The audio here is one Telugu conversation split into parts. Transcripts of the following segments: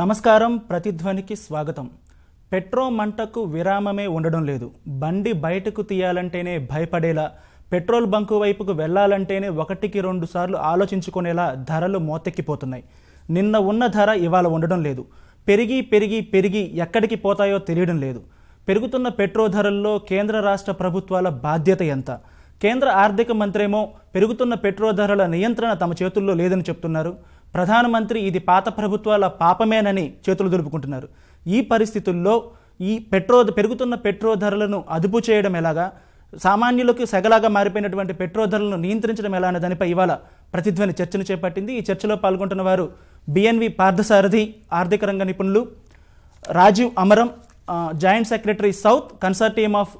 నమస్కారం ప్రతిధ్వనికి స్వాగతం పెట్రో మంటకు విరామమే ఉండడం లేదు బండి బయటకు తీయాలంటేనే భయపడేలా పెట్రోల్ బంకు వైపుకు వెళ్లాలంటేనే ఒకటికి రెండు సార్లు ఆలోచించుకునేలా ధరలు మోతెక్కిపోతున్నాయి నిన్న ఉన్న ధర ఇవాళ ఉండడం లేదు పెరిగి పెరిగి పెరిగి ఎక్కడికి పోతాయో తెలియడం లేదు పెరుగుతున్న పెట్రో ధరల్లో కేంద్ర రాష్ట్ర ప్రభుత్వాల బాధ్యత ఎంత కేంద్ర ఆర్థిక మంత్రేమో పెరుగుతున్న పెట్రో ధరల నియంత్రణ తమ చేతుల్లో లేదని చెప్తున్నారు ప్రధానమంత్రి ఇది పాత ప్రభుత్వాల పాపమేనని చేతులు దులుపుకుంటున్నారు ఈ పరిస్థితుల్లో ఈ పెట్రో పెరుగుతున్న పెట్రో ధరలను అదుపు చేయడం ఎలాగా సామాన్యులకు సగలాగా మారిపోయినటువంటి పెట్రో ధరలను నియంత్రించడం ఎలా అనే దానిపై ఇవాళ ప్రతిధ్వని చర్చను చేపట్టింది ఈ చర్చలో పాల్గొంటున్న వారు బిఎన్వి పార్థసారథి ఆర్థిక రంగ నిపుణులు Rajiv Amaram joint secretary south consortium of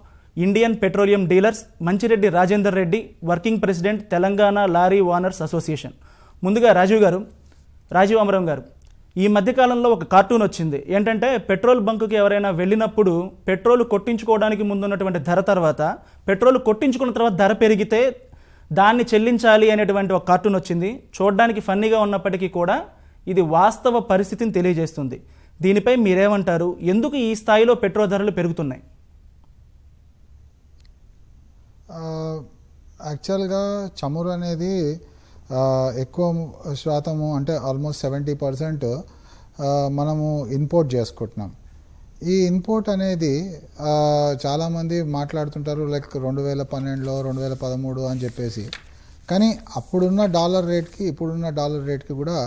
Indian petroleum dealers Manchireddy Rajender Reddy working president Telangana lorry owners association ముందుగా రాజీవ్ గారు రాజీవ్ అమరం గారు ఈ మధ్యకాలంలో ఒక కార్టూన్ వచ్చింది ఏంటంటే పెట్రోల్ బంకుకి ఎవరైనా వెళ్ళినప్పుడు పెట్రోల్ కొట్టించుకోవడానికి ముందున్నటువంటి ధర తర్వాత పెట్రోల్ కొట్టించుకున్న తర్వాత ధర పెరిగితే దాన్ని చెల్లించాలి అనేటువంటి ఒక కార్టూన్ వచ్చింది చూడడానికి ఫన్నీగా ఉన్నప్పటికీ కూడా ఇది వాస్తవ పరిస్థితిని తెలియజేస్తుంది దీనిపై మీరేమంటారు ఎందుకు ఈ స్థాయిలో పెట్రోల్ ధరలు పెరుగుతున్నాయి యాక్చువల్గా చమురు అనేది ఎక్కువ శాతము అంటే ఆల్మోస్ట్ సెవెంటీ పర్సెంట్ మనము ఇంపోర్ట్ చేసుకుంటున్నాం ఈ ఇంపోర్ట్ అనేది చాలామంది మాట్లాడుతుంటారు లైక్ రెండు వేల పన్నెండులో రెండు వేల పదమూడు అని చెప్పేసి కానీ అప్పుడున్న డాలర్ రేట్కి ఇప్పుడున్న డాలర్ రేట్కి కూడా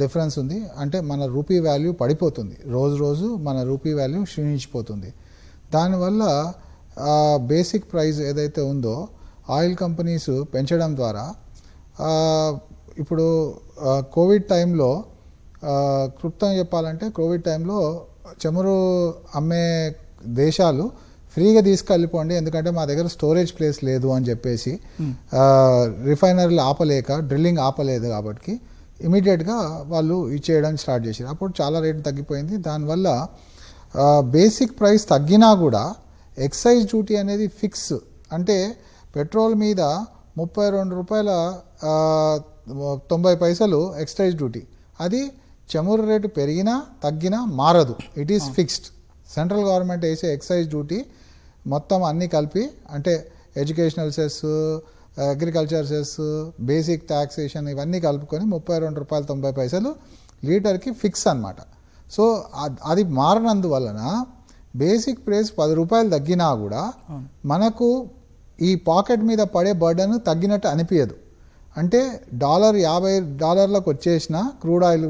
డిఫరెన్స్ ఉంది అంటే మన రూపీ వాల్యూ పడిపోతుంది రోజు రోజు మన రూపీ వాల్యూ క్షీణించిపోతుంది దానివల్ల బేసిక్ ప్రైస్ ఏదైతే ఉందో ఆయిల్ కంపెనీస్ పెంచడం ద్వారా ఇప్పుడు కోవిడ్ టైంలో క్లుప్తంగా చెప్పాలంటే కోవిడ్ టైంలో చమురు అమ్మే దేశాలు ఫ్రీగా తీసుకెళ్ళిపోండి ఎందుకంటే మా దగ్గర స్టోరేజ్ ప్లేస్ లేదు అని చెప్పేసి రిఫైనరీలు ఆపలేక డ్రిల్లింగ్ ఆపలేదు కాబట్టి ఇమీడియట్గా వాళ్ళు ఇచ్చేయడం స్టార్ట్ చేశారు అప్పుడు చాలా రేటు తగ్గిపోయింది దానివల్ల బేసిక్ ప్రైస్ తగ్గినా కూడా ఎక్సైజ్ డ్యూటీ అనేది ఫిక్స్ అంటే పెట్రోల్ మీద ముప్పై రెండు రూపాయల తొంభై పైసలు ఎక్సైజ్ డ్యూటీ అది చమురు రేటు పెరిగినా తగ్గినా మారదు it is fixed central government వేసే ఎక్సైజ్ డ్యూటీ మొత్తం అన్నీ కలిపి అంటే educational cess agriculture cess basic taxation ఇవన్నీ కలుపుకొని ముప్పై రెండు రూపాయల తొంభై పైసలు లీటర్కి ఫిక్స్ అనమాట సో అది మారినందువలన బేసిక్ ప్రైస్ పది రూపాయలు తగ్గినా కూడా మనకు ఈ పాకెట్ మీద పడే బర్డన్ తగ్గినట్టు అనిపించదు అంటే డాలర్ యాభై డాలర్లకు వచ్చేసిన క్రూడ్ ఆయిల్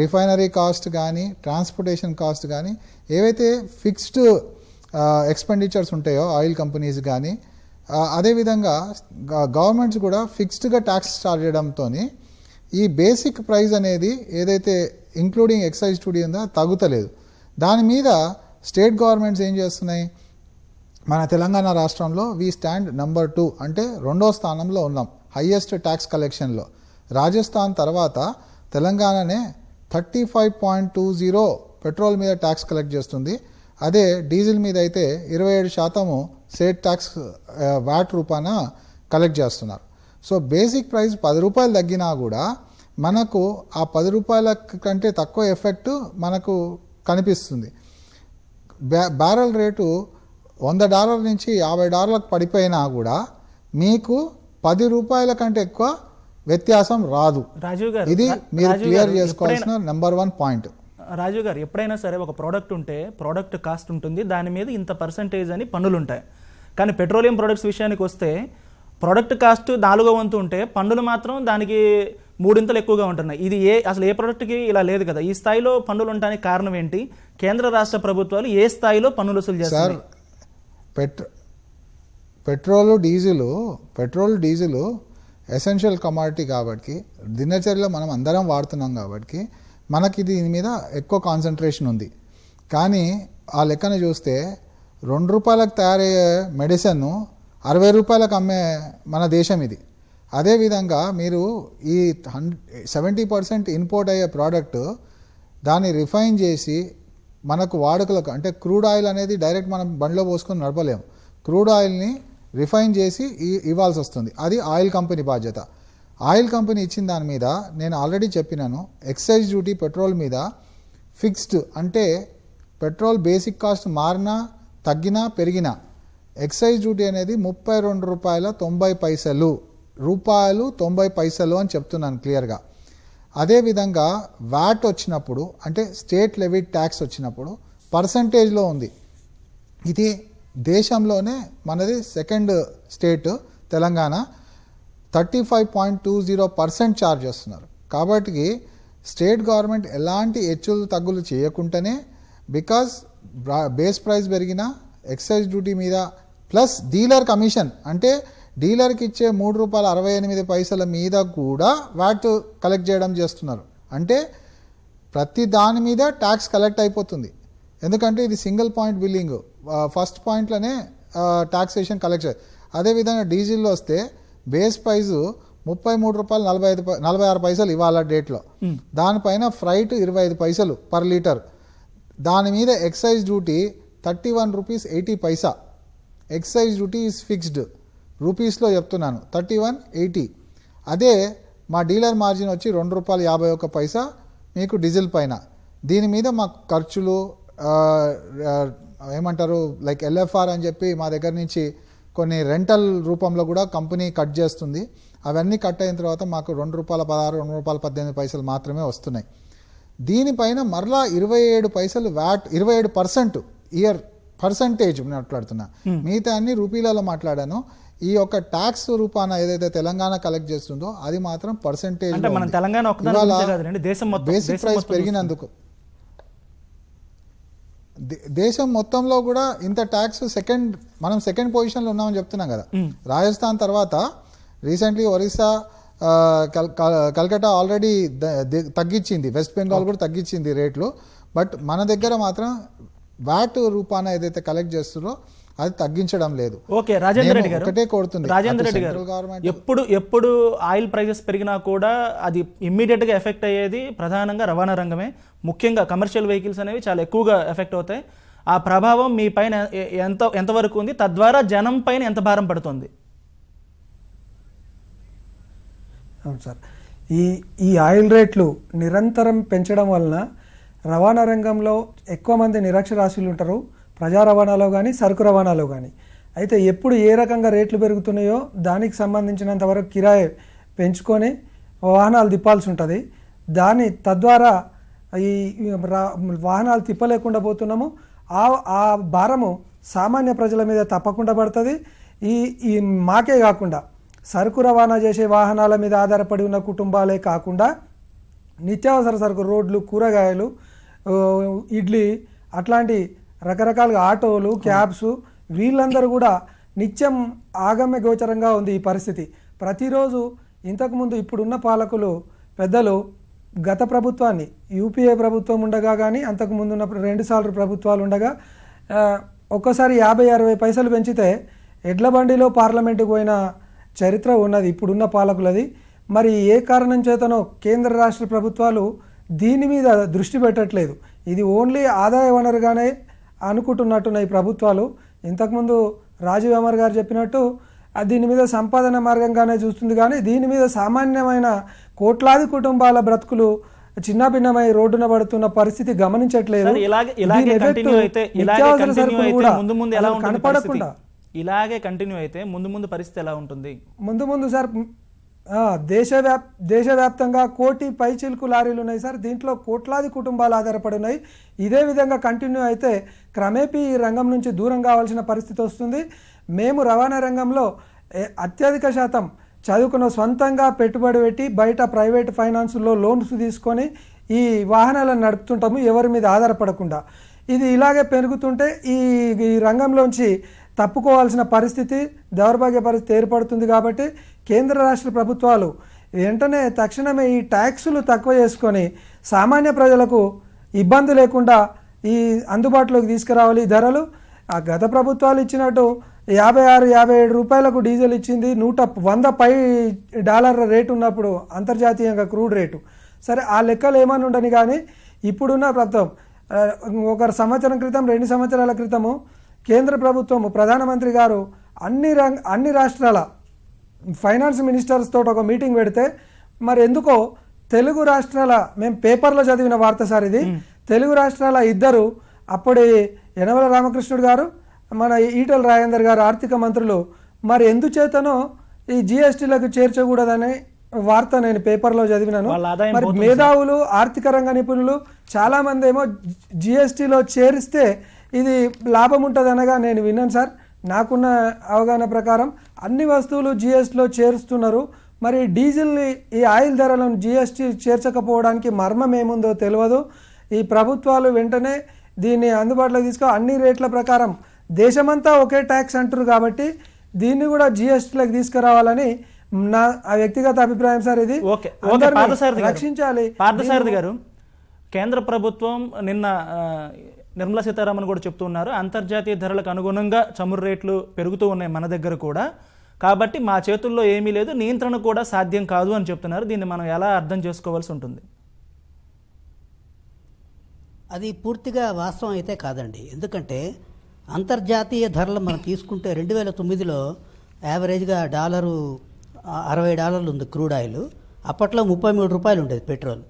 రిఫైనరీ కాస్ట్ కానీ ట్రాన్స్పోర్టేషన్ కాస్ట్ కానీ ఏవైతే ఫిక్స్డ్ ఎక్స్పెండిచర్స్ ఉంటాయో ఆయిల్ కంపెనీస్ కానీ అదేవిధంగా గవర్నమెంట్స్ కూడా ఫిక్స్డ్గా ట్యాక్స్ స్టార్ట్ చేయడంతో ఈ బేసిక్ ప్రైస్ అనేది ఏదైతే ఇంక్లూడింగ్ ఎక్సైజ్ స్టూడియో ఉందో తగ్గుతలేదు దాని మీద స్టేట్ గవర్నమెంట్స్ ఏం చేస్తున్నాయి మన తెలంగాణ రాష్ట్రంలో వీ స్టాండ్ నంబర్ టూ అంటే రెండో స్థానంలో ఉన్నాం హయ్యెస్ట్ ట్యాక్స్ కలెక్షన్లో రాజస్థాన్ తర్వాత తెలంగాణనే thirty five point two zero petrol మీద ట్యాక్స్ కలెక్ట్ చేస్తుంది అదే డీజిల్ మీద అయితే ఇరవై ఏడు శాతము సేట్ ట్యాక్స్ వ్యాట్ రూపాన కలెక్ట్ చేస్తున్నారు సో బేసిక్ ప్రైస్ పది రూపాయలు తగ్గినా కూడా మనకు ఆ పది రూపాయల కంటే తక్కువ ఎఫెక్ట్ మనకు కనిపిస్తుంది బ్యారల్ రేటు వంద డాలర్ నుంచి యాభై డాలర్లకు పడిపోయినా కూడా మీకు పది రూపాయల కంటే ఎక్కువ వ్యత్యాసం రాదు రాజీవ్ గారు ఇది మీరు క్లియర్ చేసుకోవాల్సిన నెంబర్ వన్ పాయింట్ రాజు గారు ఎప్పుడైనా సరే ఒక ప్రోడక్ట్ ఉంటే ప్రోడక్ట్ కాస్ట్ ఉంటుంది దాని మీద ఇంత పర్సంటేజ్ అని పన్నులు ఉంటాయి కానీ పెట్రోలియం ప్రోడక్ట్స్ విషయానికి వస్తే ప్రోడక్ట్ కాస్ట్ నాలుగో వంతు ఉంటే పన్నులు మాత్రం దానికి మూడింతలు ఎక్కువగా ఉంటున్నాయి ఇది ఏ అసలు ఏ ప్రోడక్ట్కి ఇలా లేదు కదా ఈ స్థాయిలో పన్నులు ఉండడానికి కారణం ఏంటి కేంద్ర రాష్ట్ర ప్రభుత్వాలు ఏ స్థాయిలో పన్నులు వసూలు చేస్తారు petro petrol diesel petrol diesel essential commodity కాబట్టి దినచర్యలో మనం అందరం వాడుతున్నాం కాబట్టి మనకి దీని మీద ఎక్కువ కాన్సన్ట్రేషన్ ఉంది కానీ ఆ లెక్కన చూస్తే రెండు రూపాయలకు తయారయ్యే మెడిసిన్ అరవై రూపాయలకు అమ్మే మన దేశం ఇది అదేవిధంగా మీరు ఈ హండ్రెడ్ సెవెంటీ పర్సెంట్ ఇంపోర్ట్ అయ్యే ప్రోడక్ట్ దాన్ని రిఫైన్ చేసి మనకు వాడుకలకు అంటే క్రూడ్ ఆయిల్ అనేది డైరెక్ట్ మనం బండిలో పోసుకొని నడపలేము క్రూడ్ ఆయిల్ని రిఫైన్ చేసి ఇవ్వాల్సి వస్తుంది అది ఆయిల్ కంపెనీ బాధ్యత ఆయిల్ కంపెనీ ఇచ్చిన దాని మీద నేను ఆల్రెడీ చెప్పినాను ఎక్సైజ్ డ్యూటీ పెట్రోల్ మీద ఫిక్స్డ్ అంటే పెట్రోల్ బేసిక్ కాస్ట్ మారినా తగ్గినా పెరిగినా ఎక్సైజ్ డ్యూటీ అనేది ముప్పై రెండు రూపాయల తొంభై పైసలు రూపాయలు తొంభై పైసలు అని చెప్తున్నాను క్లియర్గా అదేవిధంగా వ్యాట్ వచ్చినప్పుడు అంటే స్టేట్ లెవీ ట్యాక్స్ వచ్చినప్పుడు పర్సంటేజ్లో ఉంది ఇది దేశంలోనే మనది second state Telangana thirty five point two zero percent charge చేస్తున్నారు కాబట్టి స్టేట్ గవర్నమెంట్ ఎలాంటి హెచ్చులు తగ్గులు చేయకుండానే బికాస్ బేస్ ప్రైస్ పెరిగిన ఎక్సైజ్ డ్యూటీ మీద ప్లస్ డీలర్ కమిషన్ అంటే డీలర్కి ఇచ్చే మూడు రూపాయల అరవై ఎనిమిది పైసల మీద కూడా వ్యాట్ కలెక్ట్ చేయడం చేస్తున్నారు అంటే ప్రతి దాని మీద ట్యాక్స్ కలెక్ట్ అయిపోతుంది ఎందుకంటే ఇది సింగిల్ పాయింట్ బిల్లింగ్ ఫస్ట్ పాయింట్లోనే ట్యాక్సేషన్ కలెక్ట్ చేయాలి అదేవిధంగా డీజిల్లో వస్తే బేస్ ప్రైజు ముప్పై మూడు రూపాయలు నలభై ఐదు నలభై ఆరు పైసలు ఇవాళ డేట్లో hmm. దానిపైన ఫ్రైట్ ఇరవై ఐదు పైసలు పర్ లీటర్ దాని మీద excise duty thirty one rupees eighty paisa excise duty is fixed రూపీస్లో చెప్తున్నాను థర్టీ వన్ ఎయిటీ అదే మా డీలర్ మార్జిన్ వచ్చి రెండు రూపాయలు యాభై ఒక్క పైసా మీకు డీజిల్ పైన దీని మీద మా ఖర్చులు ఏమంటారు లైక్ ఎల్ఎఫ్ఆర్ అని చెప్పి మా దగ్గర నుంచి కొన్ని రెంటల్ రూపంలో కూడా కంపెనీ కట్ చేస్తుంది అవన్నీ కట్ అయిన తర్వాత మాకు రెండు రూపాయల పదహారు రెండు రూపాయల పద్దెనిమిది పైసలు మాత్రమే వస్తున్నాయి దీనిపైన మరలా ఇరవై ఏడు పైసలు వ్యాట్ ఇరవై ఏడు పర్సెంట్ ఇయర్ పర్సంటేజ్ మాట్లాడుతున్నా మిగతా అన్ని రూపీలలో మాట్లాడాను ఈ యొక్క ట్యాక్స్ రూపాన ఏదైతే తెలంగాణ కలెక్ట్ చేస్తుందో అది మాత్రం పర్సెంటేజ్ బేసిక్ ప్రైస్ పెరిగినందుకు దేశం మొత్తంలో కూడా ఇంత ట్యాక్స్ సెకండ్ మనం సెకండ్ పొజిషన్లో ఉన్నామని చెప్తున్నాం కదా రాజస్థాన్ తర్వాత రీసెంట్లీ ఒరిస్సా కల్కటా ఆల్రెడీ తగ్గించింది వెస్ట్ బెంగాల్ కూడా తగ్గించింది రేట్లు బట్ మన దగ్గర మాత్రం వ్యాట్ రూపాన ఏదైతే కలెక్ట్ చేస్తుందో అది తగ్గించడం లేదు ఓకే రాజేంద్ర రెడ్డి గారు ఒకటే కోరుతుంది రాజేంద్ర రెడ్డి గారు ఎప్పుడు ఎప్పుడు ఆయిల్ ప్రైజెస్ పెరిగినా కూడా అది ఇమ్మీడియట్ గా ఎఫెక్ట్ అయ్యేది ప్రధానంగా రవాణా రంగమే ముఖ్యంగా కమర్షియల్ వెహికల్స్ అనేవి చాలా ఎక్కువగా ఎఫెక్ట్ అవుతాయి ఆ ప్రభావం మీ పైన ఎంత ఎంతవరకు ఉంది తద్వారా జనం పైన ఎంత భారం పడుతుంది అవును సార్ ఈ ఈ ఆయిల్ రేట్లు నిరంతరం పెంచడం వలన రవాణా రంగంలో ఎక్కువ మంది నిరక్షరాస్యులు ఉంటారు ప్రజా రవాణాలో కానీ సరుకు రవాణాలో కానీ అయితే ఎప్పుడు ఏ రకంగా రేట్లు పెరుగుతున్నాయో దానికి సంబంధించినంత వరకు కిరాయి పెంచుకొని వాహనాలు తిప్పాల్సి ఉంటుంది దాని తద్వారా ఈ వాహనాలు తిప్పలేకుండా పోతున్నాము ఆ ఆ భారము సామాన్య ప్రజల మీద తప్పకుండా పడుతుంది ఈ ఈ మాకే కాకుండా సరుకు రవాణా చేసే వాహనాల మీద ఆధారపడి ఉన్న కుటుంబాలే కాకుండా నిత్యావసర సరుకు రోడ్లు కూరగాయలు ఇడ్లీ అట్లాంటి రకరకాలుగా ఆటోలు క్యాబ్స్ వీళ్ళందరూ కూడా నిత్యం ఆగమ్య గోచరంగా ఉంది ఈ పరిస్థితి ప్రతిరోజు ఇంతకుముందు ఇప్పుడున్న పాలకులు పెద్దలు గత ప్రభుత్వాన్ని యూపీఏ ప్రభుత్వం ఉండగా కానీ ఉన్న రెండు సార్లు ప్రభుత్వాలు ఉండగా ఒక్కసారి యాభై అరవై పైసలు పెంచితే ఎడ్ల బండిలో పార్లమెంటుకు పోయిన చరిత్ర ఉన్నది ఇప్పుడున్న పాలకులది మరి ఏ కారణం చేతనో కేంద్ర రాష్ట్ర ప్రభుత్వాలు దీని మీద దృష్టి పెట్టట్లేదు ఇది ఓన్లీ ఆదాయ వనరుగానే అనుకుంటున్నట్టున్నాయి ప్రభుత్వాలు ఇంతకుముందు రాజీవ్ అమర్ గారు చెప్పినట్టు దీని మీద సంపాదన మార్గంగానే చూస్తుంది కానీ దీని మీద సామాన్యమైన కోట్లాది కుటుంబాల బ్రతుకులు చిన్న భిన్నమై రోడ్డున పడుతున్న పరిస్థితి గమనించట్లేదు కూడా కనపడకుండా ఇలాగే కంటిన్యూ అయితే ముందు ముందు పరిస్థితి ఎలా ఉంటుంది ముందు ముందు సార్ దేశవ్యాప్ దేశవ్యాప్తంగా కోటి పై చిలుకు లారీలు ఉన్నాయి సార్ దీంట్లో కోట్లాది కుటుంబాలు ఆధారపడి ఉన్నాయి ఇదే విధంగా కంటిన్యూ అయితే క్రమేపీ ఈ రంగం నుంచి దూరం కావాల్సిన పరిస్థితి వస్తుంది మేము రవాణా రంగంలో అత్యధిక శాతం చదువుకున్న సొంతంగా పెట్టుబడి పెట్టి బయట ప్రైవేట్ ఫైనాన్స్లో లోన్స్ తీసుకొని ఈ వాహనాలను నడుపుతుంటాము ఎవరి మీద ఆధారపడకుండా ఇది ఇలాగే పెరుగుతుంటే ఈ రంగంలోంచి తప్పుకోవాల్సిన పరిస్థితి దౌర్భాగ్య పరిస్థితి ఏర్పడుతుంది కాబట్టి కేంద్ర రాష్ట్ర ప్రభుత్వాలు వెంటనే తక్షణమే ఈ ట్యాక్సులు తక్కువ చేసుకొని సామాన్య ప్రజలకు ఇబ్బంది లేకుండా ఈ అందుబాటులోకి తీసుకురావాలి ఈ ధరలు ఆ గత ప్రభుత్వాలు ఇచ్చినట్టు యాభై ఆరు యాభై ఏడు రూపాయలకు డీజిల్ ఇచ్చింది నూట వంద పై డాలర్ల రేటు ఉన్నప్పుడు అంతర్జాతీయంగా క్రూడ్ రేటు సరే ఆ లెక్కలు ఏమని ఉండని కానీ ఇప్పుడున్న ప్రభుత్వం ఒక సంవత్సరం క్రితం రెండు సంవత్సరాల క్రితము కేంద్ర ప్రభుత్వము ప్రధానమంత్రి గారు అన్ని రంగ అన్ని రాష్ట్రాల ఫైనాన్స్ మినిస్టర్స్ తోటి ఒక మీటింగ్ పెడితే మరి ఎందుకో తెలుగు రాష్ట్రాల మేము పేపర్లో చదివిన వార్త సార్ ఇది తెలుగు రాష్ట్రాల ఇద్దరు అప్పుడు యనమల రామకృష్ణుడు గారు మన ఈటల రాజేందర్ గారు ఆర్థిక మంత్రులు మరి ఎందుచేతనో ఈ జిఎస్టీలకు చేర్చకూడదని వార్త నేను పేపర్లో చదివినాను మరి మేధావులు ఆర్థిక రంగ నిపుణులు చాలా మంది ఏమో జిఎస్టీలో చేరిస్తే ఇది లాభం ఉంటుంది అనగా నేను విన్నాను సార్ నాకున్న అవగాహన ప్రకారం అన్ని వస్తువులు జిఎస్టీలో చేరుస్తున్నారు మరి డీజిల్ ఈ ఆయిల్ ధరలను జిఎస్టీ చేర్చకపోవడానికి మర్మం ఏముందో తెలియదు ఈ ప్రభుత్వాలు వెంటనే దీన్ని అందుబాటులోకి తీసుకో అన్ని రేట్ల ప్రకారం దేశమంతా ఒకే ట్యాక్స్ అంటారు కాబట్టి దీన్ని కూడా జిఎస్టీలకు తీసుకురావాలని నా వ్యక్తిగత అభిప్రాయం సార్ ఇది రక్షించాలి పార్థసారథి గారు కేంద్ర ప్రభుత్వం నిన్న నిర్మలా సీతారామన్ కూడా చెప్తూ ఉన్నారు అంతర్జాతీయ ధరలకు అనుగుణంగా చమురు రేట్లు పెరుగుతూ ఉన్నాయి మన దగ్గర కూడా కాబట్టి మా చేతుల్లో ఏమీ లేదు నియంత్రణ కూడా సాధ్యం కాదు అని చెప్తున్నారు దీన్ని మనం ఎలా అర్థం చేసుకోవాల్సి ఉంటుంది అది పూర్తిగా వాస్తవం అయితే కాదండి ఎందుకంటే అంతర్జాతీయ ధరలు మనం తీసుకుంటే రెండు వేల తొమ్మిదిలో యావరేజ్గా డాలరు అరవై డాలర్లు ఉంది క్రూడ్ ఆయిల్ అప్పట్లో ముప్పై మూడు రూపాయలు ఉండేది పెట్రోల్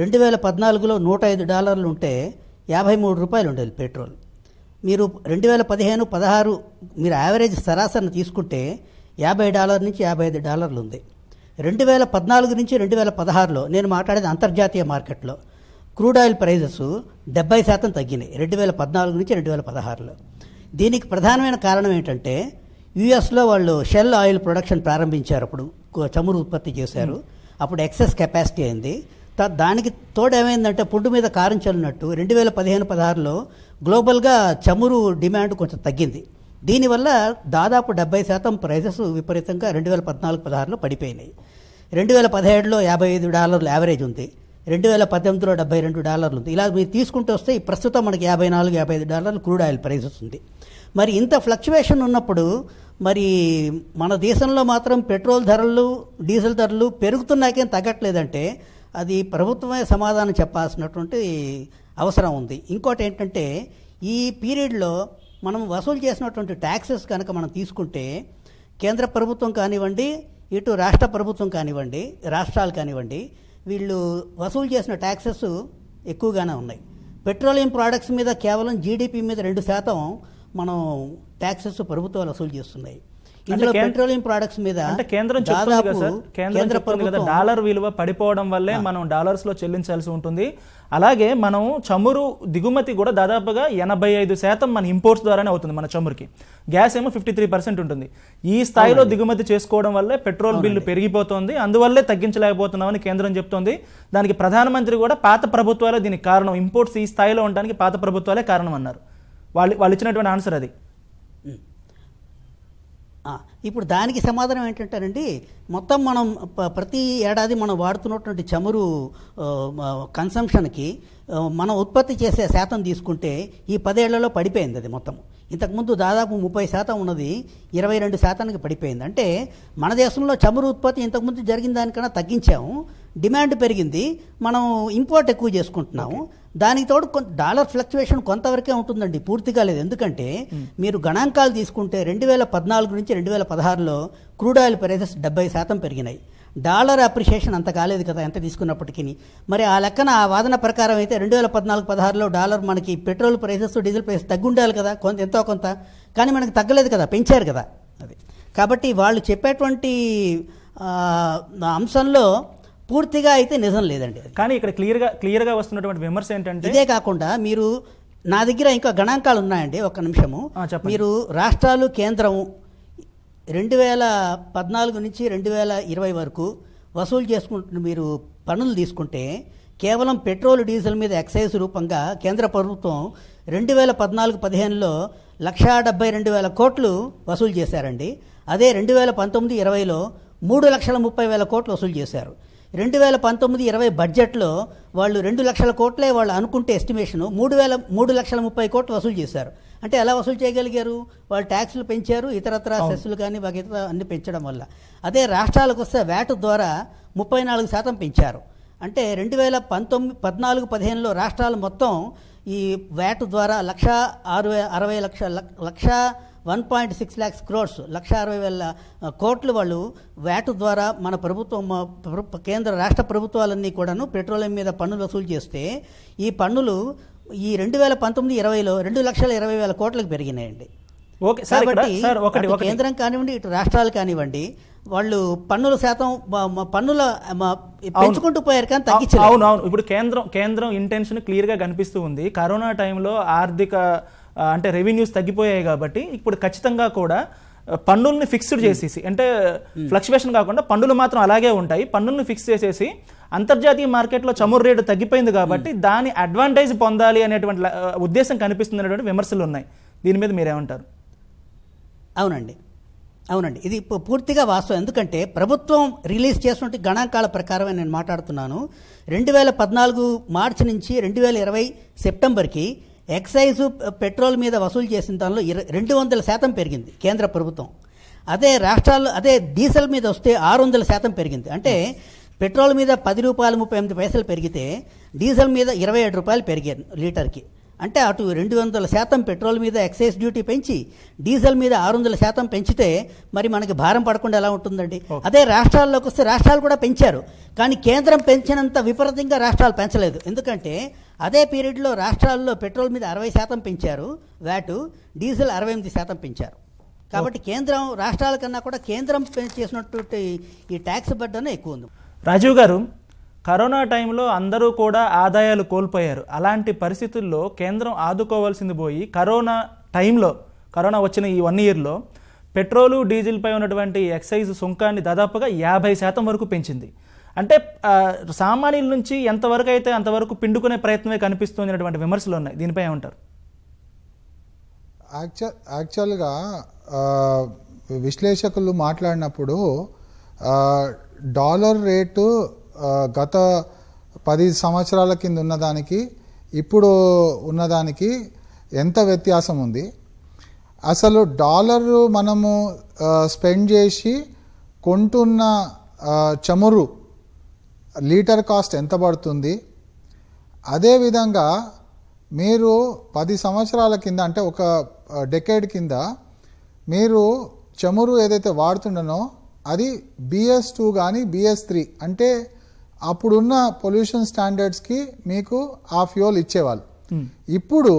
రెండు వేల పద్నాలుగులో నూట ఐదు డాలర్లు ఉంటే యాభై మూడు రూపాయలు ఉండేది పెట్రోల్ మీరు రెండు వేల పదిహేను పదహారు మీరు యావరేజ్ సరాసరిని తీసుకుంటే యాభై డాలర్ నుంచి యాభై ఐదు డాలర్లు ఉంది రెండు వేల పద్నాలుగు నుంచి రెండు వేల పదహారులో నేను మాట్లాడేది అంతర్జాతీయ మార్కెట్లో క్రూడ్ ఆయిల్ ప్రైజెస్ డెబ్బై శాతం తగ్గినాయి రెండు వేల పద్నాలుగు నుంచి రెండు వేల పదహారులో దీనికి ప్రధానమైన కారణం ఏంటంటే యుఎస్లో వాళ్ళు షెల్ ఆయిల్ ప్రొడక్షన్ ప్రారంభించారు అప్పుడు చమురు ఉత్పత్తి చేశారు అప్పుడు ఎక్సెస్ కెపాసిటీ అయింది దానికి తోడేమైందంటే పుండు మీద కారం చల్లినట్టు రెండు వేల పదిహేను పదహారులో గ్లోబల్గా చమురు డిమాండ్ కొంచెం తగ్గింది దీనివల్ల దాదాపు డెబ్బై శాతం ప్రైజెస్ విపరీతంగా రెండు వేల పద్నాలుగు పదహారులో పడిపోయినాయి రెండు వేల పదిహేడులో యాభై ఐదు డాలర్లు యావరేజ్ ఉంది రెండు వేల పద్దెనిమిదిలో డెబ్బై రెండు డాలర్లు ఉంది ఇలా మీరు తీసుకుంటూ వస్తే ప్రస్తుతం మనకి యాభై నాలుగు యాభై ఐదు డాలర్లు క్రూడ్ ఆయిల్ ప్రైజెస్ ఉంది మరి ఇంత ఫ్లక్చువేషన్ ఉన్నప్పుడు మరి మన దేశంలో మాత్రం పెట్రోల్ ధరలు డీజిల్ ధరలు పెరుగుతున్నాకేం తగ్గట్లేదంటే అది ప్రభుత్వమే సమాధానం చెప్పాల్సినటువంటి అవసరం ఉంది ఇంకోటి ఏంటంటే ఈ పీరియడ్లో మనం వసూలు చేసినటువంటి ట్యాక్సెస్ కనుక మనం తీసుకుంటే కేంద్ర ప్రభుత్వం కానివ్వండి ఇటు రాష్ట్ర ప్రభుత్వం కానివ్వండి రాష్ట్రాలు కానివ్వండి వీళ్ళు వసూలు చేసిన ట్యాక్సెస్ ఎక్కువగానే ఉన్నాయి పెట్రోలియం ప్రోడక్ట్స్ మీద కేవలం జీడిపి మీద రెండు శాతం మనం ట్యాక్సెస్ ప్రభుత్వాలు వసూలు చేస్తున్నాయి ఇందులో పెట్రోలియం ప్రొడక్ట్స్ మీద అంటే కేంద్రం చెప్తుంది కదా డాలర్ విలువ పడిపోవడం వల్లే మనం డాలర్స్ లో చెల్లించాల్సి ఉంటుంది అలాగే మనం చమురు దిగుమతి కూడా దాదాపుగా ఎనభై ఐదు శాతం మన ఇంపోర్ట్స్ ద్వారానే అవుతుంది మన చమురుకి గ్యాస్ ఏమో ఫిఫ్టీ త్రీ పర్సెంట్ ఉంటుంది ఈ స్థాయిలో దిగుమతి చేసుకోవడం వల్లే పెట్రోల్ బిల్లు పెరిగిపోతుంది అందువల్లే తగ్గించలేకపోతున్నామని కేంద్రం చెప్తోంది దానికి ప్రధానమంత్రి కూడా పాత ప్రభుత్వాలే దీనికి కారణం ఇంపోర్ట్స్ ఈ స్థాయిలో ఉండడానికి పాత ప్రభుత్వాలే కారణం అన్నారు వాళ్ళు వాళ్ళు ఇచ్చినటువంటి ఆన్సర్ అది ఇప్పుడు దానికి సమాధానం ఏంటంటారండి మొత్తం మనం ప్రతి ఏడాది మనం వాడుతున్నటువంటి చమురు కన్సంప్షన్కి మనం ఉత్పత్తి చేసే శాతం తీసుకుంటే ఈ పదేళ్లలో పడిపోయింది అది మొత్తం ఇంతకుముందు దాదాపు ముప్పై శాతం ఉన్నది ఇరవై రెండు శాతానికి పడిపోయింది అంటే మన దేశంలో చమురు ఉత్పత్తి ఇంతకుముందు జరిగిన దానికన్నా తగ్గించాము డిమాండ్ పెరిగింది మనం ఇంపోర్ట్ ఎక్కువ చేసుకుంటున్నాము దానికి తోడు కొంత డాలర్ ఫ్లక్చువేషన్ కొంతవరకే ఉంటుందండి పూర్తిగా లేదు ఎందుకంటే మీరు గణాంకాలు తీసుకుంటే రెండు వేల పద్నాలుగు నుంచి రెండు వేల పదహారులో క్రూడ్ ఆయిల్ ప్రైసెస్ డెబ్బై శాతం పెరిగినాయి డాలర్ అప్రిషియేషన్ అంత కాలేదు కదా ఎంత తీసుకున్నప్పటికీ మరి ఆ లెక్కన ఆ వాదన ప్రకారం అయితే రెండు వేల పద్నాలుగు పదహారులో డాలర్ మనకి పెట్రోల్ ప్రైసెస్ డీజిల్ ప్రైస్ తగ్గుండాలి కదా కొంత ఎంతో కొంత కానీ మనకు తగ్గలేదు కదా పెంచారు కదా అది కాబట్టి వాళ్ళు చెప్పేటువంటి అంశంలో పూర్తిగా అయితే నిజం లేదండి కానీ ఇక్కడ క్లియర్గా క్లియర్గా వస్తున్నటువంటి విమర్శ ఏంటంటే ఇదే కాకుండా మీరు నా దగ్గర ఇంకా గణాంకాలు ఉన్నాయండి ఒక నిమిషము మీరు రాష్ట్రాలు కేంద్రము రెండు వేల పద్నాలుగు నుంచి రెండు వేల ఇరవై వరకు వసూలు చేసుకుంటున్న మీరు పన్నులు తీసుకుంటే కేవలం పెట్రోల్ డీజిల్ మీద ఎక్సైజ్ రూపంగా కేంద్ర ప్రభుత్వం రెండు వేల పద్నాలుగు పదిహేనులో లక్షా డెబ్బై రెండు వేల కోట్లు వసూలు చేశారండి అదే రెండు వేల పంతొమ్మిది ఇరవైలో మూడు లక్షల ముప్పై వేల కోట్లు వసూలు చేశారు రెండు వేల పంతొమ్మిది ఇరవై బడ్జెట్లో వాళ్ళు రెండు లక్షల కోట్లే వాళ్ళు అనుకుంటే ఎస్టిమేషన్ మూడు వేల మూడు లక్షల ముప్పై కోట్లు వసూలు చేశారు అంటే ఎలా వసూలు చేయగలిగారు వాళ్ళు ట్యాక్సులు పెంచారు ఇతరత్ర సెస్సులు కానీ వగేతర అన్ని పెంచడం వల్ల అదే రాష్ట్రాలకు వస్తే వ్యాట్ ద్వారా ముప్పై నాలుగు శాతం పెంచారు అంటే రెండు వేల పంతొమ్మిది పద్నాలుగు పదిహేనులో రాష్ట్రాలు మొత్తం ఈ వ్యాట్ ద్వారా లక్ష ఆరు అరవై లక్ష లక్ష one point six lakhs crores లక్ష అరవై వేల కోట్లు వాళ్ళు వ్యాట్ ద్వారా మన ప్రభుత్వం కేంద్ర రాష్ట్ర ప్రభుత్వాలన్నీ కూడాను పెట్రోలియం మీద పన్నులు వసూలు చేస్తే ఈ పన్నులు ఈ రెండు వేల పంతొమ్మిది ఇరవైలో రెండు లక్షల ఇరవై వేల కోట్లకు పెరిగినాయండి ఓకే కాబట్టి ఒకటి కేంద్రం కానివ్వండి ఇటు రాష్ట్రాలు కానివ్వండి వాళ్ళు పన్నుల శాతం పన్నుల పెంచుకుంటూ పోయారు కానీ తగ్గించారు అవును అవును ఇప్పుడు కేంద్రం కేంద్రం ఇంటెన్షన్ క్లియర్గా కనిపిస్తూ ఉంది కరోనా టైంలో ఆర్థిక అంటే రెవెన్యూస్ తగ్గిపోయాయి కాబట్టి ఇప్పుడు ఖచ్చితంగా కూడా పన్నుల్ని ఫిక్స్డ్ చేసేసి అంటే ఫ్లక్చువేషన్ కాకుండా పన్నులు మాత్రం అలాగే ఉంటాయి పన్నుల్ని ఫిక్స్ చేసేసి అంతర్జాతీయ మార్కెట్లో చమురు రేటు తగ్గిపోయింది కాబట్టి దాని అడ్వాంటేజ్ పొందాలి అనేటువంటి ఉద్దేశం కనిపిస్తుంది అనేటువంటి విమర్శలు ఉన్నాయి దీని మీద మీరేమంటారు అవునండి అవునండి ఇది పూర్తిగా వాస్తవం ఎందుకంటే ప్రభుత్వం రిలీజ్ చేసినటువంటి గణాంకాల ప్రకారమే నేను మాట్లాడుతున్నాను రెండు వేల పద్నాలుగు మార్చి నుంచి రెండు వేల ఇరవై సెప్టెంబర్కి ఎక్సైజ్ పెట్రోల్ మీద వసూలు చేసిన దానిలో రెండు వందల శాతం పెరిగింది కేంద్ర ప్రభుత్వం అదే రాష్ట్రాల్లో అదే డీజిల్ మీద వస్తే ఆరు వందల శాతం పెరిగింది అంటే పెట్రోల్ మీద పది రూపాయలు ముప్పై ఎనిమిది పైసలు పెరిగితే డీజిల్ మీద ఇరవై ఏడు రూపాయలు పెరిగాను లీటర్కి అంటే అటు రెండు వందల శాతం పెట్రోల్ మీద ఎక్సైజ్ డ్యూటీ పెంచి డీజిల్ మీద ఆరు వందల శాతం పెంచితే మరి మనకి భారం పడకుండా ఎలా ఉంటుందండి అదే రాష్ట్రాల్లోకి వస్తే రాష్ట్రాలు కూడా పెంచారు కానీ కేంద్రం పెంచినంత విపరీతంగా రాష్ట్రాలు పెంచలేదు ఎందుకంటే అదే పీరియడ్లో రాష్ట్రాల్లో పెట్రోల్ మీద అరవై శాతం పెంచారు వ్యాటు డీజిల్ అరవై ఎనిమిది శాతం పెంచారు కాబట్టి కేంద్రం రాష్ట్రాల కన్నా కూడా కేంద్రం చేసినటువంటి ఈ ట్యాక్స్ బడ్డనే ఎక్కువ ఉంది రాజీవ్ గారు కరోనా టైంలో అందరూ కూడా ఆదాయాలు కోల్పోయారు అలాంటి పరిస్థితుల్లో కేంద్రం ఆదుకోవాల్సింది పోయి కరోనా టైంలో కరోనా వచ్చిన ఈ వన్ ఇయర్లో పెట్రోలు డీజిల్పై ఉన్నటువంటి ఎక్సైజ్ సుంకాన్ని దాదాపుగా యాభై శాతం వరకు పెంచింది అంటే సామాన్యుల నుంచి ఎంతవరకు అయితే అంతవరకు పిండుకునే ప్రయత్నమే కనిపిస్తుంది విమర్శలు ఉన్నాయి దీనిపై ఏమంటారు యాక్చువల్ యాక్చువల్గా విశ్లేషకులు మాట్లాడినప్పుడు డాలర్ రేటు గత పది సంవత్సరాల కింద ఉన్నదానికి ఇప్పుడు ఉన్నదానికి ఎంత వ్యత్యాసం ఉంది అసలు డాలరు మనము స్పెండ్ చేసి కొంటున్న చమురు లీటర్ కాస్ట్ ఎంత పడుతుంది అదేవిధంగా మీరు పది సంవత్సరాల కింద అంటే ఒక డెకేడ్ కింద మీరు చమురు ఏదైతే వాడుతుండనో అది బిఎస్ టూ కానీ బిఎస్ త్రీ అంటే అప్పుడున్న పొల్యూషన్ స్టాండర్డ్స్కి మీకు ఆ ఫ్యూల్ ఇచ్చేవాళ్ళు hmm. ఇప్పుడు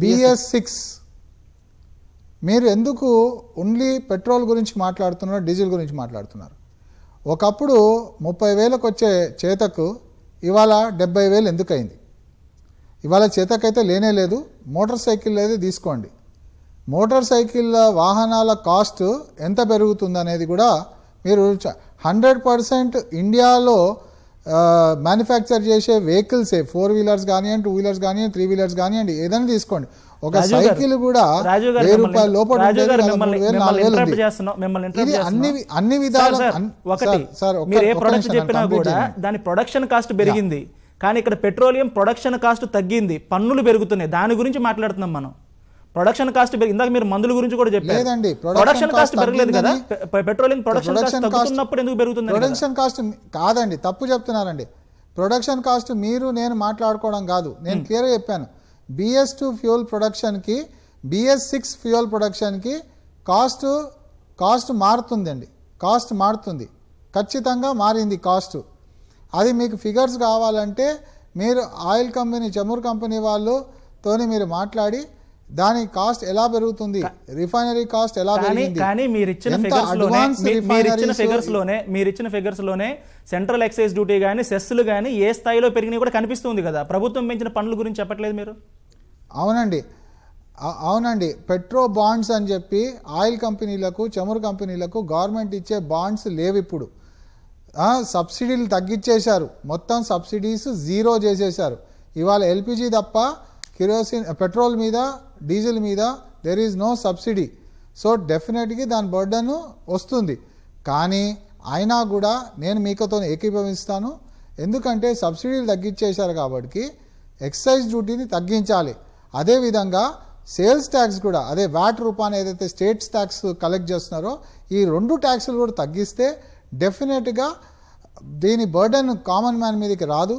బిఎస్ సిక్స్ మీరు ఎందుకు ఓన్లీ పెట్రోల్ గురించి మాట్లాడుతున్నారు డీజిల్ గురించి మాట్లాడుతున్నారు ఒకప్పుడు ముప్పై వేలకు వచ్చే చేతకు ఇవాళ డెబ్బై వేలు ఎందుకైంది ఇవాళ చేతకైతే లేనే లేదు మోటార్ సైకిల్ అయితే తీసుకోండి మోటార్ సైకిళ్ళ వాహనాల కాస్ట్ ఎంత పెరుగుతుందనేది కూడా మీరు హండ్రెడ్ పర్సెంట్ ఇండియాలో మ్యానుఫ్యాక్చర్ చేసే వెహికల్సే ఫోర్ వీలర్స్ కానివ్వండి టూ వీలర్స్ కానివ్వండి త్రీ వీలర్స్ కానివ్వండి ఏదైనా తీసుకోండి ఒక సైకిల్ కూడా వెయ్యి రూపాయల లోపల అన్ని సార్ ప్రొడక్ట్ కూడా దాని ప్రొడక్షన్ కాస్ట్ పెరిగింది కానీ ఇక్కడ పెట్రోలియం ప్రొడక్షన్ కాస్ట్ తగ్గింది పన్నులు పెరుగుతున్నాయి దాని గురించి మాట్లాడుతున్నాం మనం ప్రొడక్షన్ కాస్ట్ ఇందాక మీరు మందుల గురించి కూడా చెప్పారు లేదండి ప్రొడక్షన్ కాస్ట్ పెరగలేదు కదా పెట్రోలింగ్ ప్రొడక్షన్ కాస్ట్ తగ్గుతున్నప్పుడు ఎందుకు పెరుగుతుంది ప్రొడక్షన్ కాస్ట్ కాదండి తప్పు చెప్తున్నారండి ప్రొడక్షన్ కాస్ట్ మీరు నేను మాట్లాడుకోవడం కాదు నేను క్లియర్ hmm. చెప్పాను బిఎస్ టూ ఫ్యూల్ ప్రొడక్షన్కి బిఎస్ సిక్స్ ఫ్యూయల్ ప్రొడక్షన్కి కాస్ట్ కాస్ట్ మారుతుందండి కాస్ట్ మారుతుంది ఖచ్చితంగా మారింది కాస్ట్ అది మీకు ఫిగర్స్ కావాలంటే మీరు ఆయిల్ కంపెనీ చమురు కంపెనీ వాళ్ళుతో మీరు మాట్లాడి దాని కాస్ట్ ఎలా పెరుగుతుంది రిఫైనరీ కాస్ట్ ఎలా పెరిగింది కానీ మీరు ఇచ్చిన ఫిగర్స్ లోనే మీరు ఇచ్చిన ఫిగర్స్ లోనే మీరు ఇచ్చిన ఫిగర్స్ లోనే సెంట్రల్ ఎక్సైజ్ డ్యూటీ కానీ సెస్సులు కానీ ఏ స్థాయిలో పెరిగినాయి కూడా కనిపిస్తుంది కదా ప్రభుత్వం పెంచిన పనుల గురించి చెప్పట్లేదు మీరు అవునండి అవునండి పెట్రో బాండ్స్ అని చెప్పి ఆయిల్ కంపెనీలకు చమురు కంపెనీలకు గవర్నమెంట్ ఇచ్చే బాండ్స్ లేవు ఇప్పుడు సబ్సిడీలు తగ్గించేశారు మొత్తం సబ్సిడీస్ జీరో చేసేశారు ఇవాళ ఎల్పిజి తప్ప కిరోసిన్ పెట్రోల్ మీద డీజిల్ మీద there is no subsidy so డెఫినెట్గా దాని బర్డన్ వస్తుంది కానీ అయినా కూడా నేను మీకుతో ఏకీభవిస్తాను ఎందుకంటే సబ్సిడీలు తగ్గించేశారు కాబట్టి ఎక్సైజ్ డ్యూటీని తగ్గించాలి అదేవిధంగా సేల్స్ ట్యాక్స్ కూడా అదే వ్యాట్ రూపాన్ని ఏదైతే స్టేట్స్ ట్యాక్స్ కలెక్ట్ చేస్తున్నారో ఈ రెండు ట్యాక్స్లు కూడా తగ్గిస్తే డెఫినెట్గా దీని బర్డన్ కామన్ మ్యాన్ మీదకి రాదు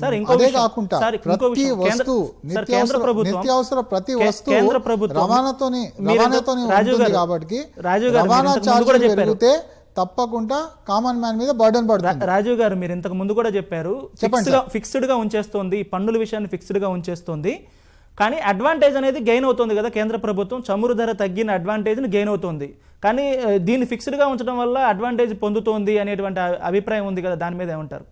సార్ ఇంకో అదే కాకుండా ప్రతి వస్తువు నిత్యావసర నిత్యావసర ప్రతి వస్తువు కేంద్ర ప్రభుత్వం రవాణాతోని రవాణాతోని ఉంటుంది కాబట్టి రాజీవ్ గారు రవాణా ఛార్జీలు పెరిగితే తప్పకుండా కామన్ మ్యాన్ మీద బర్డన్ పడుతుంది రాజీవ్ గారు మీరు ఇంతకు ముందు కూడా చెప్పారు ఫిక్స్డ్ గా ఉంచేస్తుంది పన్నుల విషయాన్ని ఫిక్స్డ్ గా ఉంచేస్తుంది కానీ అడ్వాంటేజ్ అనేది గెయిన్ అవుతుంది కదా కేంద్ర ప్రభుత్వం చమురు ధర తగ్గిన అడ్వాంటేజ్ని గెయిన్ అవుతుంది కానీ దీన్ని ఫిక్స్డ్గా ఉంచడం వల్ల అడ్వాంటేజ్ పొందుతోంది అనేటువంటి అభిప్రాయం ఉంది కదా దాని మీద ఏమంటారు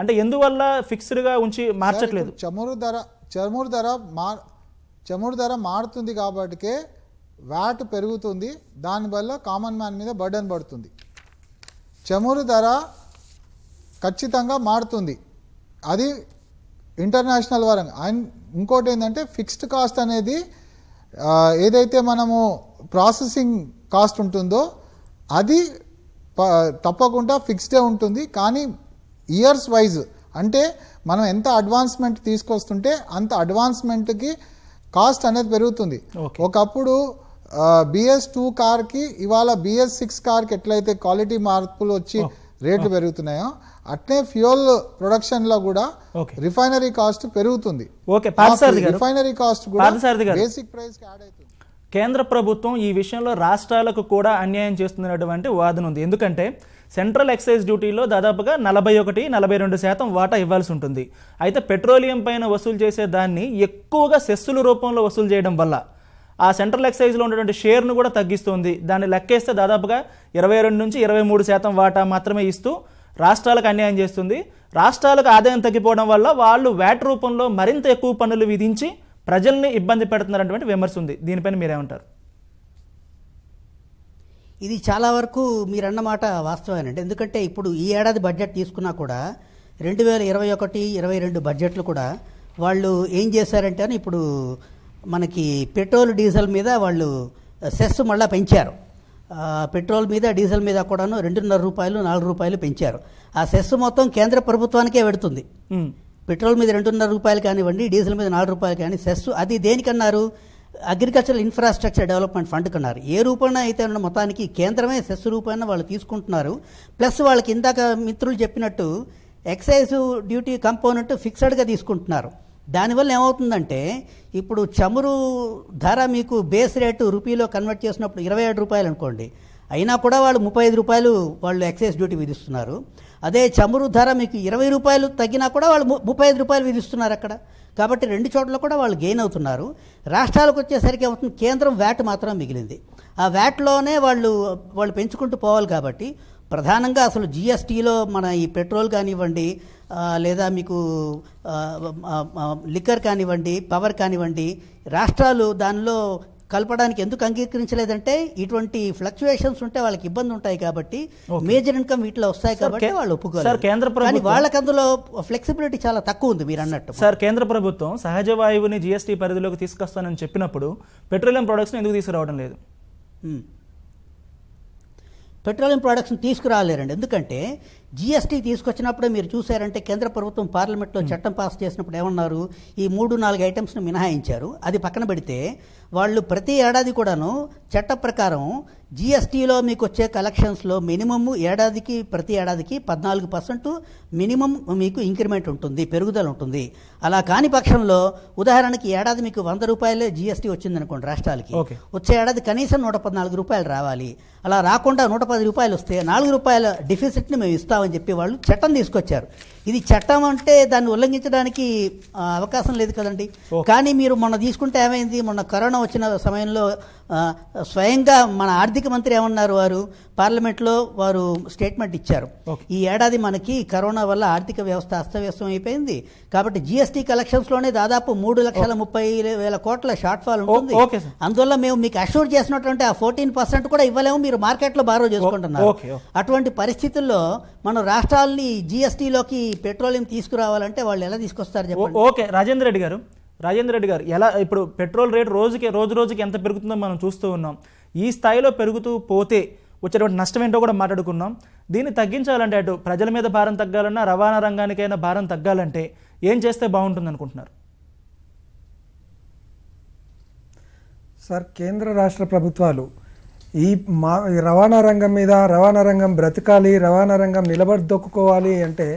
అంటే ఎందువల్ల ఫిక్స్డ్గా ఉంచి మార్చట్లేదు చమురు ధర చమురు ధర మా చమురు ధర మారుతుంది కాబట్టికే వ్యాట్ పెరుగుతుంది దానివల్ల కామన్ మ్యాన్ మీద బర్డన్ పడుతుంది చమురు ధర ఖచ్చితంగా మారుతుంది అది ఇంటర్నేషనల్ వరం అండ్ ఇంకోటి ఏంటంటే ఫిక్స్డ్ కాస్ట్ అనేది ఏదైతే మనము ప్రాసెసింగ్ కాస్ట్ ఉంటుందో అది తప్పకుండా ఫిక్స్డే ఉంటుంది కానీ ఇయర్స్ వైజ్ అంటే మనం ఎంత అడ్వాన్స్మెంట్ తీసుకొస్తుంటే అంత అడ్వాన్స్మెంట్కి కాస్ట్ అనేది పెరుగుతుంది ఒకప్పుడు బిఎస్ టూ కార్కి ఇవాళ బిఎస్ సిక్స్ కార్కి ఎట్లయితే క్వాలిటీ మార్పులు వచ్చి రేట్లు oh. oh. పెరుగుతున్నాయో అట్నే ఫ్యూయల్ ప్రొడక్షన్ లో కూడా రిఫైనరీ కాస్ట్ పెరుగుతుంది refinery cost basic price add అవుతుంది కేంద్ర ప్రభుత్వం ఈ విషయంలో రాష్ట్రాలకు కూడా అన్యాయం చేస్తున్నటువంటి వాదన ఉంది ఎందుకంటే సెంట్రల్ ఎక్సైజ్ డ్యూటీలో దాదాపుగా నలభై ఒకటి నలభై రెండు శాతం వాటా ఇవ్వాల్సి ఉంటుంది అయితే పెట్రోలియం పైన వసూలు చేసే దాన్ని ఎక్కువగా సెస్సుల రూపంలో వసూలు చేయడం వల్ల ఆ సెంట్రల్ ఎక్సైజ్లో ఉన్నటువంటి షేర్ను కూడా తగ్గిస్తుంది దాన్ని లెక్కేస్తే దాదాపుగా ఇరవై రెండు నుంచి ఇరవై మూడు శాతం వాటా మాత్రమే ఇస్తూ రాష్ట్రాలకు అన్యాయం చేస్తుంది రాష్ట్రాలకు ఆదాయం తగ్గిపోవడం వల్ల వాళ్ళు వ్యాట్ రూపంలో మరింత ఎక్కువ పన్నులు విధించి ప్రజల్ని ఇబ్బంది పెడుతున్నారన్నటువంటి విమర్శ ఉంది దీనిపైన మీరేమంటారు ఇది చాలా వరకు మీరన్నమాట వాస్తవేనండి ఎందుకంటే ఇప్పుడు ఈ ఏడాది బడ్జెట్ తీసుకున్నా కూడా రెండు వేల ఇరవై ఒకటి ఇరవై రెండు బడ్జెట్లు కూడా వాళ్ళు ఏం చేశారంటే అని ఇప్పుడు మనకి పెట్రోల్ డీజిల్ మీద వాళ్ళు సెస్ మళ్ళీ పెంచారు పెట్రోల్ మీద డీజిల్ మీద కూడాను రెండున్నర రూపాయలు నాలుగు రూపాయలు పెంచారు ఆ సెస్ మొత్తం కేంద్ర ప్రభుత్వానికే పెడుతుంది పెట్రోల్ మీద రెండున్నర రూపాయలు కానివ్వండి డీజిల్ మీద నాలుగు రూపాయలు కానీ సెస్ అది దేనికన్నారు అగ్రికల్చరల్ ఇన్ఫ్రాస్ట్రక్చర్ డెవలప్మెంట్ ఫండ్ కన్నారు ఏ రూపాన అయితే ఉన్న మొత్తానికి కేంద్రమే సెస్ రూపాన వాళ్ళు తీసుకుంటున్నారు ప్లస్ వాళ్ళకి ఇందాక మిత్రులు చెప్పినట్టు ఎక్సైజ్ డ్యూటీ కంపోనెంట్ ఫిక్స్డ్గా తీసుకుంటున్నారు దానివల్ల ఏమవుతుందంటే ఇప్పుడు చమురు ధర మీకు బేస్ రేటు రూపీలో కన్వర్ట్ చేసినప్పుడు ఇరవై ఏడు రూపాయలు అనుకోండి అయినా కూడా వాళ్ళు ముప్పై ఐదు రూపాయలు వాళ్ళు ఎక్సైజ్ డ్యూటీ విధిస్తున్నారు అదే చమురు ధర మీకు ఇరవై రూపాయలు తగ్గినా కూడా వాళ్ళు ముప్పై ఐదు రూపాయలు విధిస్తున్నారు అక్కడ కాబట్టి రెండు చోట్ల కూడా వాళ్ళు గెయిన్ అవుతున్నారు రాష్ట్రాలకు వచ్చేసరికి ఏమవుతుంది కేంద్రం వ్యాట్ మాత్రం మిగిలింది ఆ వ్యాట్లోనే వాళ్ళు వాళ్ళు పెంచుకుంటూ పోవాలి కాబట్టి ప్రధానంగా అసలు జిఎస్టీలో మన ఈ పెట్రోల్ కానివ్వండి లేదా మీకు లిక్కర్ కానివ్వండి పవర్ కానివ్వండి రాష్ట్రాలు దానిలో కలపడానికి ఎందుకు అంగీకరించలేదంటే ఇటువంటి ఫ్లక్చువేషన్స్ ఉంటే వాళ్ళకి ఇబ్బంది ఉంటాయి కాబట్టి మేజర్ ఇన్కమ్ వీటిలో వస్తాయి కాబట్టి వాళ్ళు ఒప్పుకోరు కేంద్ర ప్రభుత్వం వాళ్ళకి అందులో ఫ్లెక్సిబిలిటీ చాలా తక్కువ ఉంది మీరు అన్నట్టు సార్ కేంద్ర ప్రభుత్వం సహజ వాయువుని జిఎస్టీ పరిధిలోకి తీసుకొస్తానని చెప్పినప్పుడు పెట్రోలియం ప్రొడక్ట్స్ ఎందుకు తీసుకురావడం లేదు పెట్రోలియం ప్రొడక్ట్స్ తీసుకురాలేరండి ఎందుకంటే జీఎస్టీ తీసుకొచ్చినప్పుడే మీరు చూశారంటే కేంద్ర ప్రభుత్వం పార్లమెంట్లో hmm. చట్టం పాస్ చేసినప్పుడు ఏమన్నారు ఈ మూడు నాలుగు ఐటమ్స్ను మినహాయించారు అది పక్కన పెడితే వాళ్ళు ప్రతి ఏడాది కూడాను చట్ట ప్రకారం జిఎస్టీలో మీకు వచ్చే కలెక్షన్స్లో మినిమమ్ ఏడాదికి ప్రతి ఏడాదికి పద్నాలుగు పర్సెంట్ మినిమం మీకు ఇంక్రిమెంట్ ఉంటుంది పెరుగుదల ఉంటుంది అలా కాని పక్షంలో ఉదాహరణకి ఏడాది మీకు వంద రూపాయలే జిఎస్టీ వచ్చింది అనుకోండి రాష్ట్రాలకి వచ్చే ఏడాది కనీసం నూట పద్నాలుగు రూపాయలు రావాలి అలా రాకుండా నూట పది రూపాయలు వస్తే నాలుగు రూపాయల డిఫిసిట్ని మేము ఇస్తాం చేస్తామని చెప్పి వాళ్ళు చట్టం తీసుకొచ్చారు ఇది చట్టం అంటే దాన్ని ఉల్లంఘించడానికి అవకాశం లేదు కదండి కానీ మీరు మొన్న తీసుకుంటే ఏమైంది మొన్న కరోనా వచ్చిన సమయంలో స్వయంగా మన ఆర్థిక మంత్రి ఏమన్నారు వారు పార్లమెంట్లో వారు స్టేట్మెంట్ ఇచ్చారు ఈ ఏడాది మనకి కరోనా వల్ల ఆర్థిక వ్యవస్థ అస్తవ్యస్తం అయిపోయింది కాబట్టి జిఎస్టీ కలెక్షన్స్లోనే దాదాపు మూడు లక్షల ముప్పై వేల కోట్ల షార్ట్ ఫాల్ ఉంటుంది అందువల్ల మేము మీకు అష్యూర్ చేసినటువంటి ఆ ఫోర్టీన్ పర్సెంట్ కూడా ఇవ్వలేము మీరు మార్కెట్లో బారో చేసుకుంటున్నారు అటువంటి పరిస్థితుల్లో మనం రాష్ట్రాల్ని జిఎస్టీలోకి పెట్రోలియం తీసుకురావాలంటే వాళ్ళు ఎలా తీసుకొస్తారు చెప్పండి ఓకే రాజేంద్ర రెడ్డి గారు రాజేంద్ర రెడ్డి గారు ఎలా ఇప్పుడు పెట్రోల్ రేటు రోజుకి రోజు రోజుకి ఎంత పెరుగుతుందో మనం చూస్తూ ఉన్నాం ఈ స్థాయిలో పెరుగుతూ పోతే వచ్చేటువంటి నష్టం ఏంటో కూడా మాట్లాడుకున్నాం దీన్ని తగ్గించాలంటే అటు ప్రజల మీద భారం తగ్గాలన్నా రవాణా రంగానికైనా భారం తగ్గాలంటే ఏం చేస్తే బాగుంటుంది అనుకుంటున్నారు సార్ కేంద్ర రాష్ట్ర ప్రభుత్వాలు ఈ మా రవాణా రంగం మీద రవాణా రంగం బ్రతకాలి రవాణా రంగం దొక్కుకోవాలి అంటే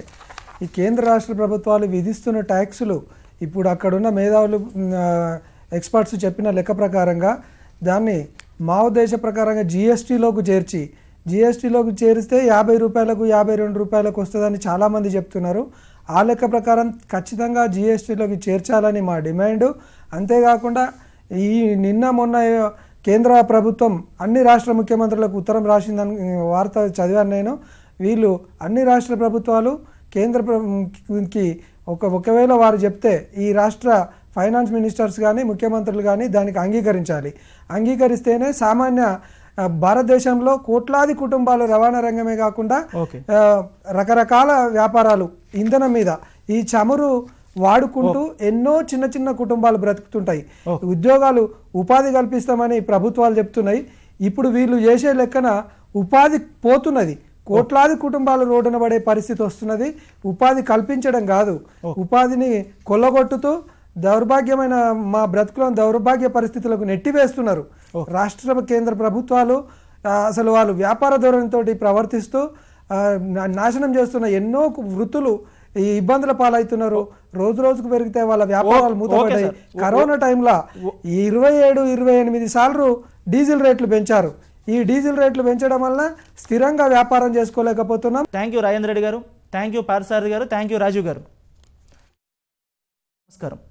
ఈ కేంద్ర రాష్ట్ర ప్రభుత్వాలు విధిస్తున్న ట్యాక్సులు ఇప్పుడు అక్కడున్న మేధావులు ఎక్స్పర్ట్స్ చెప్పిన లెక్క ప్రకారంగా దాన్ని మా ఉద్దేశ ప్రకారంగా జిఎస్టీలోకి చేర్చి జిఎస్టీలోకి చేరిస్తే యాభై రూపాయలకు యాభై రెండు రూపాయలకు వస్తుందని చాలామంది చెప్తున్నారు ఆ లెక్క ప్రకారం ఖచ్చితంగా జిఎస్టీలోకి చేర్చాలని మా డిమాండ్ అంతేకాకుండా ఈ నిన్న మొన్న కేంద్ర ప్రభుత్వం అన్ని రాష్ట్ర ముఖ్యమంత్రులకు ఉత్తరం రాసిందని వార్త చదివాను నేను వీళ్ళు అన్ని రాష్ట్ర ప్రభుత్వాలు కేంద్ర ప్రభుత్వంకి ఒక ఒకవేళ వారు చెప్తే ఈ రాష్ట్ర ఫైనాన్స్ మినిస్టర్స్ కానీ ముఖ్యమంత్రులు కానీ దానికి అంగీకరించాలి అంగీకరిస్తేనే సామాన్య భారతదేశంలో కోట్లాది కుటుంబాలు రవాణా రంగమే కాకుండా రకరకాల వ్యాపారాలు ఇంధనం మీద ఈ చమురు వాడుకుంటూ ఎన్నో చిన్న చిన్న కుటుంబాలు బ్రతుకుతుంటాయి ఉద్యోగాలు ఉపాధి కల్పిస్తామని ప్రభుత్వాలు చెప్తున్నాయి ఇప్పుడు వీళ్ళు చేసే లెక్కన ఉపాధి పోతున్నది కోట్లాది కుటుంబాలు రోడ్డున పడే పరిస్థితి వస్తున్నది ఉపాధి కల్పించడం కాదు ఉపాధిని కొల్లగొట్టుతూ దౌర్భాగ్యమైన మా బ్రతుకులను దౌర్భాగ్య పరిస్థితులకు నెట్టివేస్తున్నారు రాష్ట్ర కేంద్ర ప్రభుత్వాలు అసలు వాళ్ళు వ్యాపార ధోరణితో ప్రవర్తిస్తూ నాశనం చేస్తున్న ఎన్నో వృత్తులు ఈ ఇబ్బందుల పాలవుతున్నారు రోజు రోజుకు పెరిగితే వాళ్ళ వ్యాపారాలు మూతపడ్డాయి కరోనా టైంలో ఇరవై ఏడు ఇరవై ఎనిమిది సార్లు డీజిల్ రేట్లు పెంచారు ఈ డీజిల్ రేట్లు పెంచడం వల్ల స్థిరంగా వ్యాపారం చేసుకోలేకపోతున్నాం thank you Rajendra Reddy garu thank you పారసారథి గారు థ్యాంక్ యూ రాజు గారు నమస్కారం